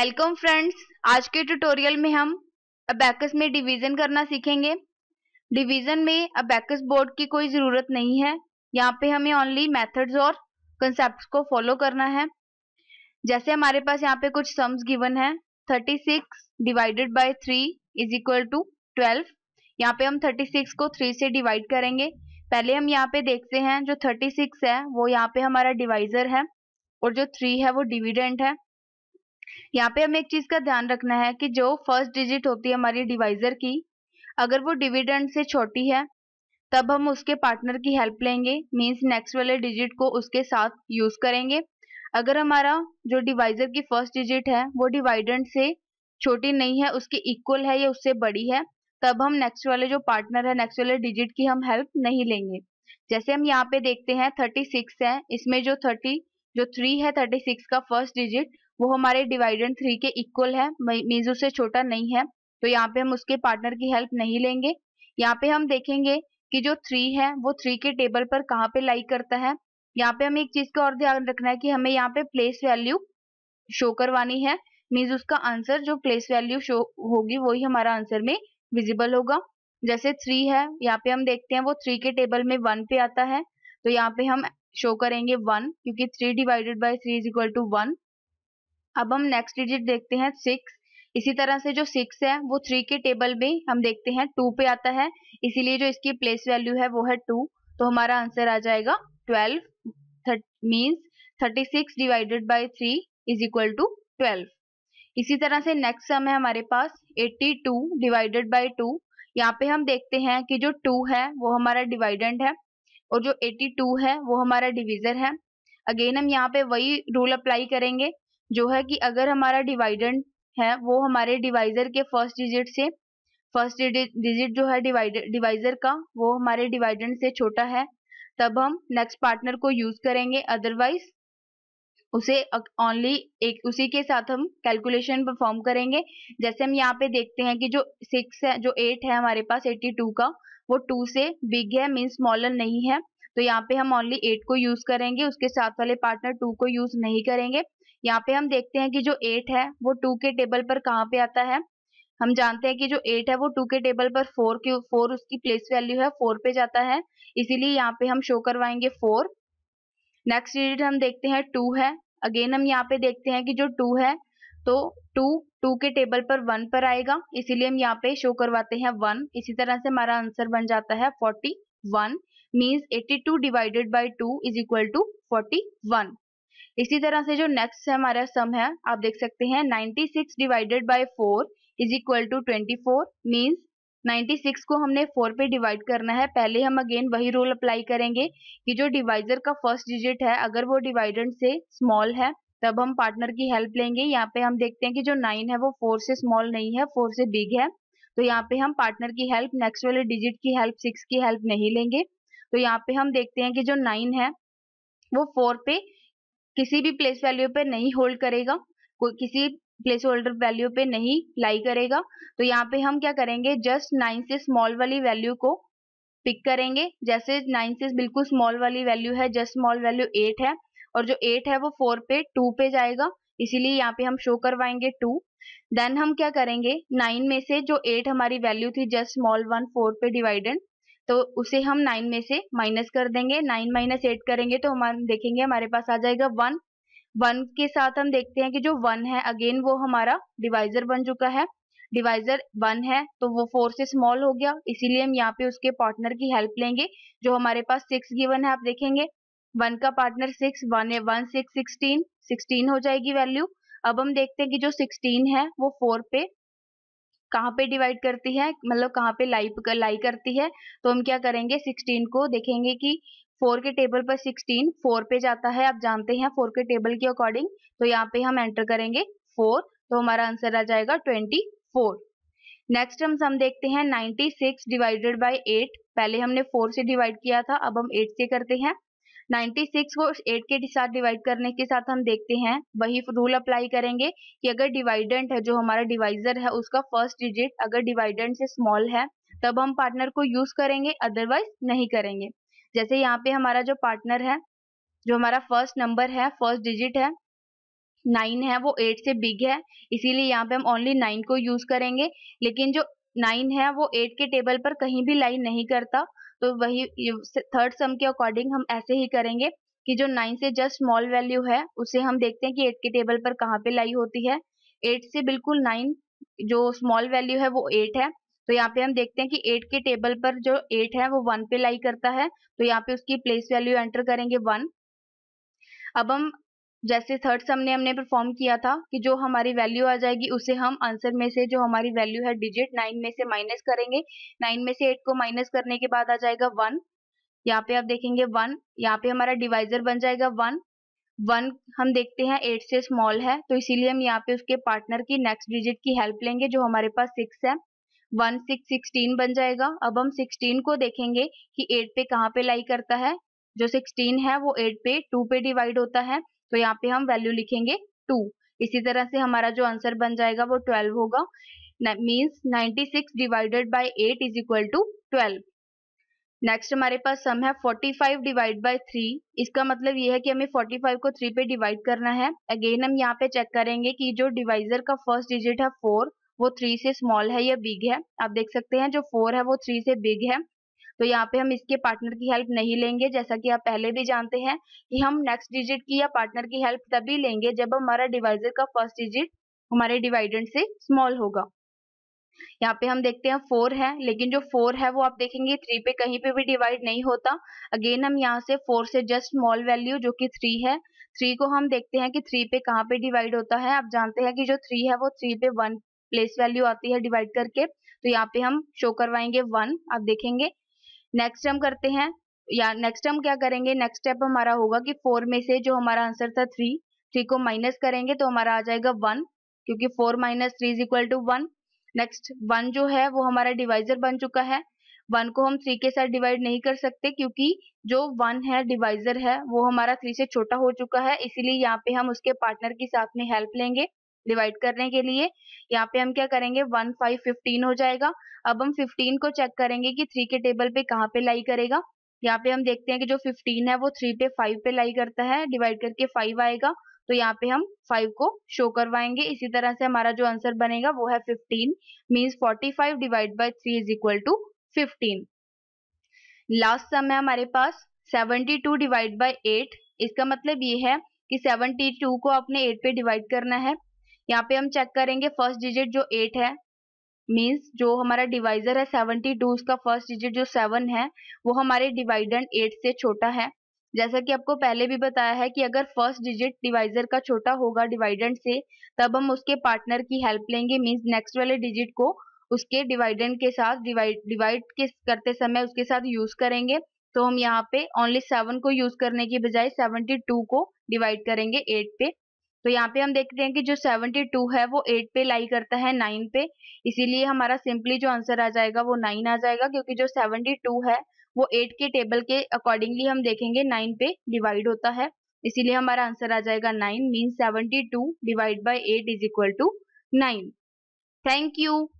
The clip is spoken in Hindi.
वेलकम फ्रेंड्स आज के ट्यूटोरियल में हम अबैकस में डिवीजन करना सीखेंगे डिवीजन में अबैकस बोर्ड की कोई ज़रूरत नहीं है यहाँ पे हमें ओनली मेथड्स और कंसेप्ट को फॉलो करना है जैसे हमारे पास यहाँ पे कुछ सम्स गिवन है 36 divided by 3 is equal to 12 यहाँ पे हम 36 को 3 से डिवाइड करेंगे पहले हम यहाँ पे देखते हैं जो 36 है वो यहाँ पे हमारा डिवाइजर है और जो 3 है वो डिविडेंट है यहाँ पे हमें एक चीज का ध्यान रखना है कि जो फर्स्ट डिजिट होती है हमारी डिवाइजर की अगर वो डिविडेंड से छोटी है तब हम उसके पार्टनर की हेल्प लेंगे मीन्स नेक्स्ट वाले डिजिट को उसके साथ यूज करेंगे अगर हमारा जो डिवाइजर की फर्स्ट डिजिट है वो डिवाइडेंड से छोटी नहीं है उसके इक्वल है या उससे बड़ी है तब हम नेक्स्ट वाले जो पार्टनर है नेक्स्ट वाले डिजिट की हम हेल्प नहीं लेंगे जैसे हम यहाँ पे देखते हैं थर्टी सिक्स है इसमें जो थर्टी जो थ्री है थर्टी सिक्स का फर्स्ट डिजिट वो हमारे डिवाइडेंड थ्री के इक्वल है मीज उससे छोटा नहीं है तो यहाँ पे हम उसके पार्टनर की हेल्प नहीं लेंगे यहाँ पे हम देखेंगे कि जो थ्री है वो थ्री के टेबल पर कहाँ पे लाइक करता है यहाँ पे हमें एक चीज का और ध्यान रखना है कि हमें यहाँ पे प्लेस वैल्यू शो करवानी है मीन्स उसका आंसर जो प्लेस वैल्यू शो होगी वही हमारा आंसर में विजिबल होगा जैसे थ्री है यहाँ पे हम देखते हैं वो थ्री के टेबल में वन पे आता है तो यहाँ पे हम शो करेंगे वन क्योंकि three divided by three is equal to one अब हम नेक्स्ट डिजिट देखते हैं सिक्स इसी तरह से जो सिक्स है वो थ्री के टेबल में हम देखते हैं टू पे आता है इसीलिए जो इसकी प्लेस वैल्यू है वो है टू तो हमारा आंसर आ जाएगा twelve means thirty six divided by three is equal to twelve इसी तरह से नेक्स्ट सम है हमारे पास eighty two divided by two यहाँ पे हम देखते हैं कि जो टू है वो हमारा डिवाइडेंड है और जो 82 है वो हमारा डिविजर है अगेन हम यहाँ पे वही रूल अप्लाई करेंगे जो है कि अगर हमारा डिवाइडेंट है वो हमारे डिवाइजर के फर्स्ट डिजिट से फर्स्ट डिजिट जो है डिवाइजर का वो हमारे डिवाइडेंट से छोटा है तब हम नेक्स्ट पार्टनर को यूज करेंगे अदरवाइज उसे ओनली एक उसी के साथ हम कैलकुलेशन परफॉर्म करेंगे जैसे हम यहाँ पे देखते हैं कि जो सिक्स है जो एट है हमारे पास एट्टी टू का वो टू से बिग है मीन स्मॉलर नहीं है तो यहाँ पे हम ओनली एट को यूज करेंगे उसके साथ वाले पार्टनर टू को यूज नहीं करेंगे यहाँ पे हम देखते हैं कि जो एट है वो टू के टेबल पर कहाँ पे आता है हम जानते हैं कि जो एट है वो टू के टेबल पर फोर के फोर उसकी प्लेस वैल्यू है फोर पे जाता है इसीलिए यहाँ पे हम शो करवाएंगे फोर नेक्स्ट यूनिट हम देखते हैं टू है अगेन हम यहाँ पे देखते हैं कि जो टू है तो टू टू के टेबल पर वन पर आएगा इसीलिए हम यहाँ पे शो करवाते हैं वन इसी तरह से हमारा आंसर बन जाता है forty one means eighty two divided by two is equal to forty one इसी तरह से जो नेक्स्ट है हमारा सम है आप देख सकते हैं ninety six divided by four is equal to twenty four means 96 को हमने 4 पे डिवाइड करना है पहले हम अगेन वही रूल अप्लाई करेंगे कि जो डिवाइजर का फर्स्ट डिजिट है अगर वो डिवाइडेंट से स्मॉल है तब हम पार्टनर की हेल्प लेंगे यहाँ पे हम देखते हैं कि जो नाइन है वो फोर से स्मॉल नहीं है फोर से बिग है तो यहाँ पे हम पार्टनर की हेल्प नेक्स्ट वाले डिजिट की हेल्प सिक्स की हेल्प नहीं लेंगे तो यहाँ पे हम देखते हैं कि जो नाइन है वो फोर पे किसी भी प्लेस वैल्यू पे नहीं होल्ड करेगा कोई किसी प्लेस होल्डर वैल्यू पे नहीं लाई करेगा तो यहाँ पे हम क्या करेंगे जस्ट नाइन से स्मॉल वाली वैल्यू को पिक करेंगे जैसे नाइन से बिल्कुल स्मॉल वाली वैल्यू है जस्ट स्मॉल वैल्यू एट है और जो एट है वो फोर पे टू पे जाएगा इसीलिए यहाँ पे हम शो करवाएंगे टू देन हम क्या करेंगे नाइन में से जो एट हमारी वैल्यू थी जस्ट स्मॉल वन फोर पे डिवाइडेड तो उसे हम नाइन में से माइनस कर देंगे नाइन माइनस एट करेंगे तो हम देखेंगे हमारे पास आ जाएगा वन वन के साथ हम देखते हैं कि जो वन है अगेन वो हमारा डिवाइजर बन चुका है डिवाइजर वन है तो वो फोर से स्मॉल हो गया इसीलिए हम यहाँ पे उसके पार्टनर की हेल्प लेंगे जो हमारे पास सिक्स गिवन है आप देखेंगे वन का partner six one one six sixteen sixteen हो जाएगी वैल्यू अब हम देखते हैं कि जो सिक्सटीन है वो फोर पे कहाँ पे डिवाइड करती है मतलब कहाँ पे लाई लाई करती है तो हम क्या करेंगे सिक्सटीन को देखेंगे कि फोर के टेबल पर सिक्सटीन फोर पे जाता है आप जानते हैं फोर के टेबल के अकॉर्डिंग तो यहाँ पे हम एंटर करेंगे फोर तो हमारा आंसर आ जाएगा ट्वेंटी फोर नेक्स्ट हम हम देखते हैं ninety six divided by eight पहले हमने फोर से डिवाइड किया था अब हम एट से करते हैं 96 को 8 के साथ डिवाइड करने के साथ हम देखते हैं वही रूल अप्लाई करेंगे कि अगर डिवाइडेंट है जो हमारा डिवाइजर है उसका फर्स्ट डिजिट अगर डिवाइडेंट से स्मॉल है तब हम पार्टनर को यूज करेंगे अदरवाइज नहीं करेंगे जैसे यहाँ पे हमारा जो पार्टनर है जो हमारा फर्स्ट नंबर है फर्स्ट डिजिट है नाइन है वो एट से बिग है इसीलिए यहाँ पे हम ओनली नाइन को यूज करेंगे लेकिन जो नाइन है वो एट के टेबल पर कहीं भी लाइन नहीं करता तो वही थर्ड सम के अकॉर्डिंग हम ऐसे ही करेंगे कि जो नाइन से जस्ट स्मॉल वैल्यू है उसे हम देखते हैं कि एट के टेबल पर कहाँ पे लाई होती है एट से बिल्कुल नाइन जो स्मॉल वैल्यू है वो एट है तो यहाँ पे हम देखते हैं कि एट के टेबल पर जो एट है वो वन पे लाई करता है तो यहाँ पे उसकी प्लेस वैल्यू एंटर करेंगे वन अब हम जैसे थर्ड सम ने हमने परफॉर्म किया था कि जो हमारी वैल्यू आ जाएगी उसे हम आंसर में से जो हमारी वैल्यू है डिजिट नाइन में से माइनस करेंगे नाइन में से एट को माइनस करने के बाद आ जाएगा वन यहाँ पे आप देखेंगे वन यहाँ पे हमारा डिवाइजर बन जाएगा वन वन हम देखते हैं एट से स्मॉल है तो इसीलिए हम यहाँ पे उसके पार्टनर की नेक्स्ट डिजिट की हेल्प लेंगे जो हमारे पास सिक्स है वन सिक्स सिक्सटीन बन जाएगा अब हम सिक्सटीन को देखेंगे कि एट पे कहाँ पे लाई करता है जो सिक्सटीन है वो एट पे टू पे डिवाइड होता है तो यहाँ पे हम वैल्यू लिखेंगे टू इसी तरह से हमारा जो आंसर बन जाएगा वो ट्वेल्व होगा means ninety six divided by eight is equal to twelve next हमारे पास सम है 45 डिवाइड बाय थ्री इसका मतलब ये है कि हमें 45 को 3 पे डिवाइड करना है अगेन हम यहाँ पे चेक करेंगे कि जो डिवाइजर का फर्स्ट डिजिट है फोर वो थ्री से स्मॉल है या बिग है आप देख सकते हैं जो फोर है वो थ्री से बिग है तो यहाँ पे हम इसके पार्टनर की हेल्प नहीं लेंगे जैसा कि आप पहले भी जानते हैं कि हम नेक्स्ट डिजिट की या पार्टनर की हेल्प तभी लेंगे जब हमारा डिवाइजर का फर्स्ट डिजिट हमारे डिवाइडेंट से स्मॉल होगा यहाँ पे हम देखते हैं फोर है लेकिन जो फोर है वो आप देखेंगे थ्री पे कहीं पे भी डिवाइड नहीं होता अगेन हम यहाँ से फोर से जस्ट स्मॉल वैल्यू जो कि थ्री है थ्री को हम देखते हैं कि थ्री पे कहाँ पे डिवाइड होता है आप जानते हैं कि जो थ्री है वो थ्री पे वन प्लेस वैल्यू आती है डिवाइड करके तो यहाँ पे हम शो करवाएंगे वन आप देखेंगे नेक्स्ट हम करते हैं या नेक्स्ट हम क्या करेंगे नेक्स्ट स्टेप हमारा होगा कि फोर में से जो हमारा आंसर था थ्री थ्री को माइनस करेंगे तो हमारा आ जाएगा वन क्योंकि four minus three is equal to one next one जो है वो हमारा डिवाइजर बन चुका है वन को हम थ्री के साथ डिवाइड नहीं कर सकते क्योंकि जो वन है डिवाइजर है वो हमारा थ्री से छोटा हो चुका है इसीलिए यहाँ पे हम उसके पार्टनर की साथ में हेल्प लेंगे डिवाइड करने के लिए यहाँ पे हम क्या करेंगे वन फाइव फिफ्टीन हो जाएगा अब हम फिफ्टीन को चेक करेंगे कि थ्री के टेबल पे कहाँ पे लाई करेगा यहाँ पे हम देखते हैं कि जो फिफ्टीन है वो थ्री पे फाइव पे लाई करता है डिवाइड करके फाइव आएगा तो यहाँ पे हम फाइव को शो करवाएंगे इसी तरह से हमारा जो आंसर बनेगा वो है fifteen means forty five divide by three is equal to fifteen last sum है हमारे पास seventy two divide by eight इसका मतलब ये है कि सेवेंटी टू को आपने एट पे डिवाइड करना है यहाँ पे हम चेक करेंगे फर्स्ट डिजिट जो एट है मीन्स जो हमारा डिवाइजर है सेवनटी टू उसका फर्स्ट डिजिट जो सेवन है वो हमारे डिवाइडेंट एट से छोटा है जैसा कि आपको पहले भी बताया है कि अगर फर्स्ट डिजिट डिवाइजर का छोटा होगा डिवाइडेंट से तब हम उसके पार्टनर की हेल्प लेंगे मीन्स नेक्स्ट वाले डिजिट को उसके डिवाइडेंट के साथ डिवाइड डिवाइड के करते समय उसके साथ यूज करेंगे तो हम यहाँ पे ओनली सेवन को यूज करने की बजाय सेवनटी टू को डिवाइड करेंगे एट पे तो यहाँ पे हम देखते हैं कि जो 72 है वो 8 पे लाई करता है 9 पे इसीलिए हमारा सिंपली जो आंसर आ जाएगा वो 9 आ जाएगा क्योंकि जो 72 है वो 8 के टेबल के अकॉर्डिंगली हम देखेंगे 9 पे डिवाइड होता है इसीलिए हमारा आंसर आ जाएगा 9 mean 72 divide by 8 is equal to 9 thank you